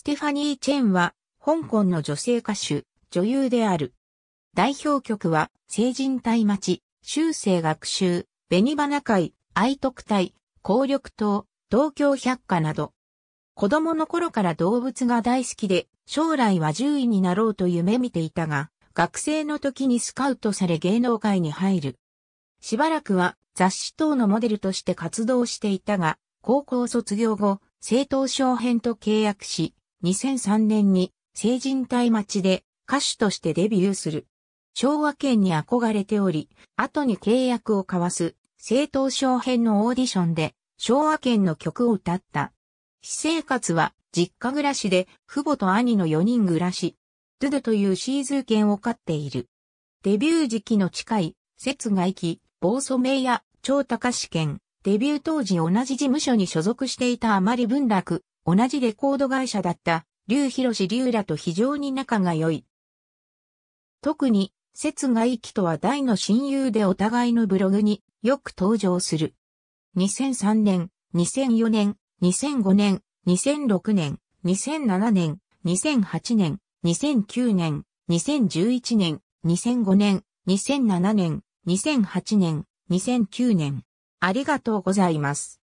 ステファニー・チェンは、香港の女性歌手、女優である。代表曲は、成人隊町、修正学習、紅花会、愛徳隊、公緑党、東京百科など。子供の頃から動物が大好きで、将来は獣医になろうと夢見ていたが、学生の時にスカウトされ芸能界に入る。しばらくは雑誌等のモデルとして活動していたが、高校卒業後、政党小編と契約し、2003年に成人隊ちで歌手としてデビューする。昭和圏に憧れており、後に契約を交わす、正当小編のオーディションで、昭和圏の曲を歌った。私生活は、実家暮らしで、父母と兄の4人暮らし、ドゥドゥというシーズー犬を飼っている。デビュー時期の近い、節外期、暴祖名や、超高志県、デビュー当時同じ事務所に所属していたあまり文楽、同じレコード会社だった劉博劉らと非常に仲が良い。特に、節が一とは大の親友でお互いのブログによく登場する。2003年、2004年、2005年、2006年、2007年、2008年、2009年、2011年、2005年、2007年、2008年、2009年。ありがとうございます。